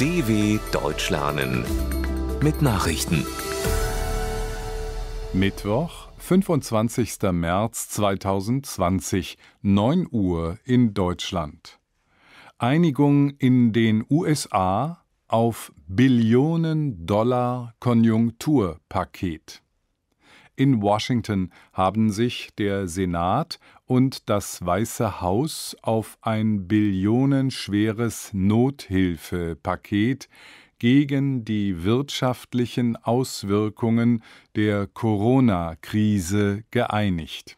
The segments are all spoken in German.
DW Deutsch lernen mit Nachrichten. Mittwoch, 25. März 2020, 9 Uhr in Deutschland. Einigung in den USA auf Billionen Dollar Konjunkturpaket. In Washington haben sich der Senat und das Weiße Haus auf ein billionenschweres Nothilfepaket gegen die wirtschaftlichen Auswirkungen der Corona-Krise geeinigt.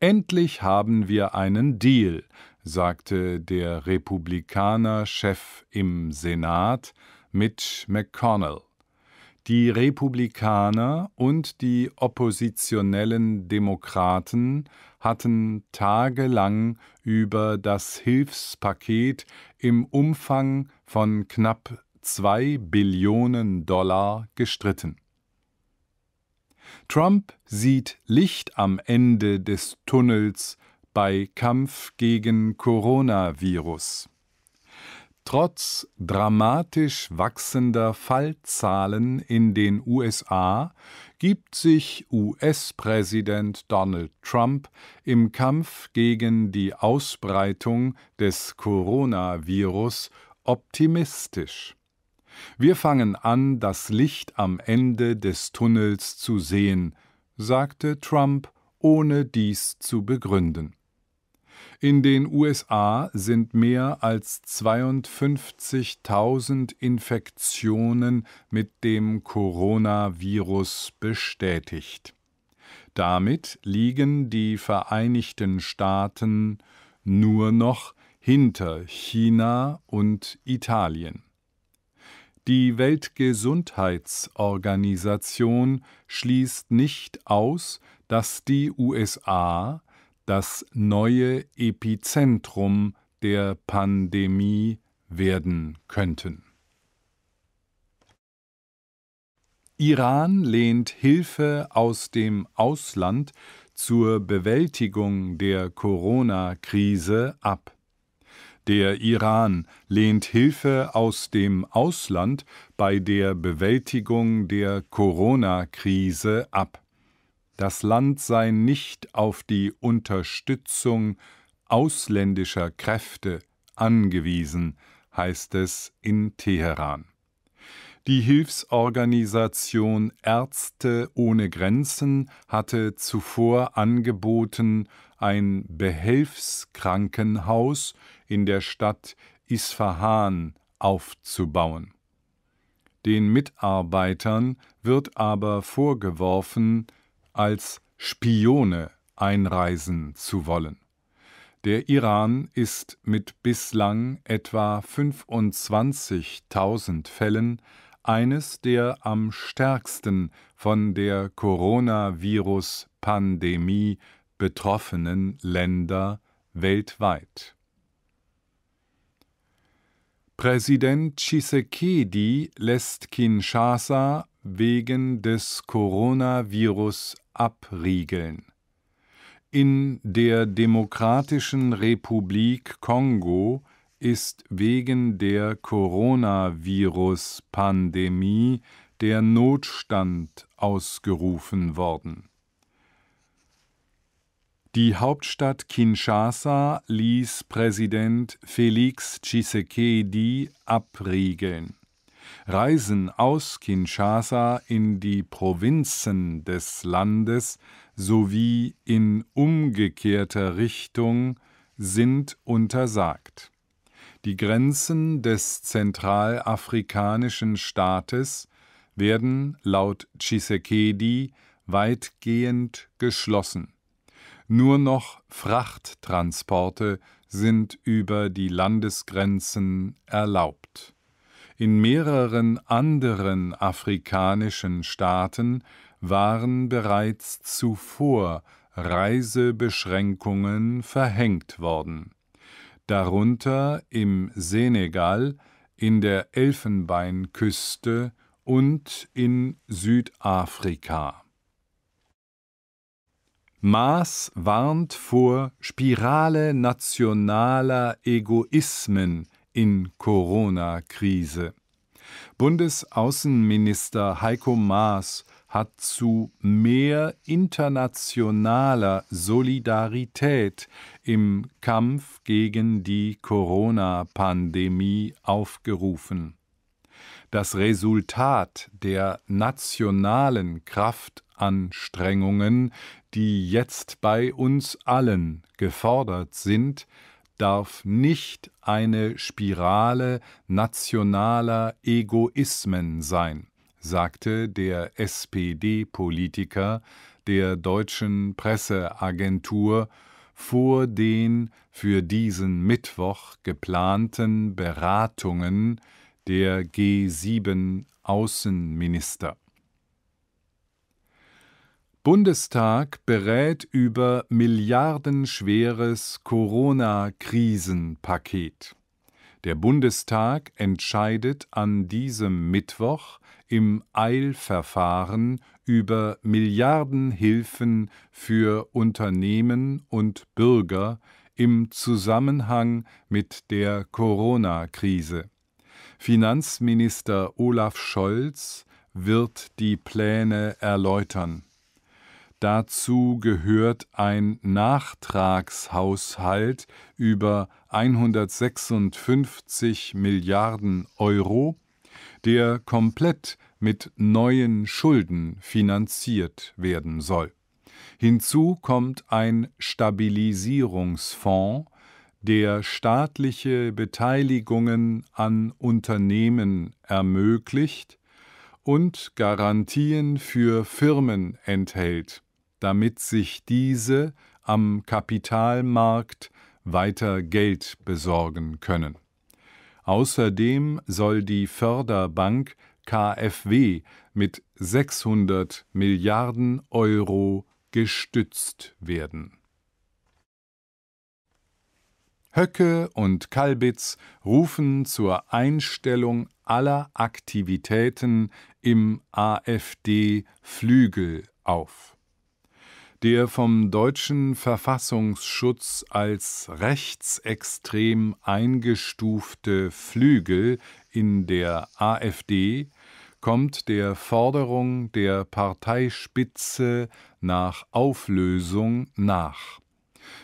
Endlich haben wir einen Deal, sagte der Republikaner-Chef im Senat Mitch McConnell die Republikaner und die oppositionellen Demokraten hatten tagelang über das Hilfspaket im Umfang von knapp zwei Billionen Dollar gestritten. Trump sieht Licht am Ende des Tunnels bei Kampf gegen Coronavirus. Trotz dramatisch wachsender Fallzahlen in den USA gibt sich US-Präsident Donald Trump im Kampf gegen die Ausbreitung des Coronavirus optimistisch. Wir fangen an, das Licht am Ende des Tunnels zu sehen, sagte Trump, ohne dies zu begründen. In den USA sind mehr als 52.000 Infektionen mit dem Coronavirus bestätigt. Damit liegen die Vereinigten Staaten nur noch hinter China und Italien. Die Weltgesundheitsorganisation schließt nicht aus, dass die USA das neue Epizentrum der Pandemie werden könnten. Iran lehnt Hilfe aus dem Ausland zur Bewältigung der Corona-Krise ab. Der Iran lehnt Hilfe aus dem Ausland bei der Bewältigung der Corona-Krise ab das Land sei nicht auf die Unterstützung ausländischer Kräfte angewiesen, heißt es in Teheran. Die Hilfsorganisation Ärzte ohne Grenzen hatte zuvor angeboten, ein Behelfskrankenhaus in der Stadt Isfahan aufzubauen. Den Mitarbeitern wird aber vorgeworfen, als Spione einreisen zu wollen. Der Iran ist mit bislang etwa 25.000 Fällen eines der am stärksten von der Coronavirus-Pandemie betroffenen Länder weltweit. Präsident Tshisekedi lässt Kinshasa wegen des Coronavirus abriegeln. In der Demokratischen Republik Kongo ist wegen der Coronavirus-Pandemie der Notstand ausgerufen worden. Die Hauptstadt Kinshasa ließ Präsident Felix Tshisekedi abriegeln. Reisen aus Kinshasa in die Provinzen des Landes sowie in umgekehrter Richtung sind untersagt. Die Grenzen des zentralafrikanischen Staates werden laut Tshisekedi weitgehend geschlossen. Nur noch Frachttransporte sind über die Landesgrenzen erlaubt. In mehreren anderen afrikanischen Staaten waren bereits zuvor Reisebeschränkungen verhängt worden, darunter im Senegal, in der Elfenbeinküste und in Südafrika. Maas warnt vor Spirale nationaler Egoismen in Corona-Krise. Bundesaußenminister Heiko Maas hat zu mehr internationaler Solidarität im Kampf gegen die Corona-Pandemie aufgerufen. Das Resultat der nationalen Kraftanstrengungen, die jetzt bei uns allen gefordert sind, darf nicht eine Spirale nationaler Egoismen sein, sagte der SPD-Politiker der deutschen Presseagentur vor den für diesen Mittwoch geplanten Beratungen der G7 Außenminister. Bundestag berät über milliardenschweres Corona-Krisenpaket. Der Bundestag entscheidet an diesem Mittwoch im Eilverfahren über Milliardenhilfen für Unternehmen und Bürger im Zusammenhang mit der Corona-Krise. Finanzminister Olaf Scholz wird die Pläne erläutern. Dazu gehört ein Nachtragshaushalt über 156 Milliarden Euro, der komplett mit neuen Schulden finanziert werden soll. Hinzu kommt ein Stabilisierungsfonds, der staatliche Beteiligungen an Unternehmen ermöglicht und Garantien für Firmen enthält damit sich diese am Kapitalmarkt weiter Geld besorgen können. Außerdem soll die Förderbank KfW mit 600 Milliarden Euro gestützt werden. Höcke und Kalbitz rufen zur Einstellung aller Aktivitäten im AfD-Flügel auf der vom deutschen Verfassungsschutz als rechtsextrem eingestufte Flügel in der AfD kommt der Forderung der Parteispitze nach Auflösung nach.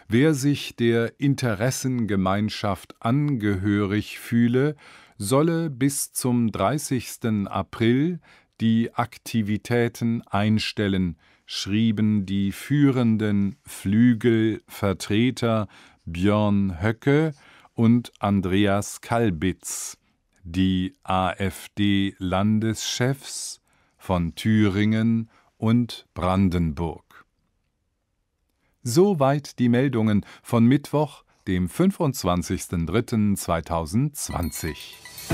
Wer sich der Interessengemeinschaft angehörig fühle, solle bis zum 30. April die Aktivitäten einstellen, schrieben die führenden Flügelvertreter Björn Höcke und Andreas Kalbitz, die AfD-Landeschefs von Thüringen und Brandenburg. Soweit die Meldungen von Mittwoch, dem 25.03.2020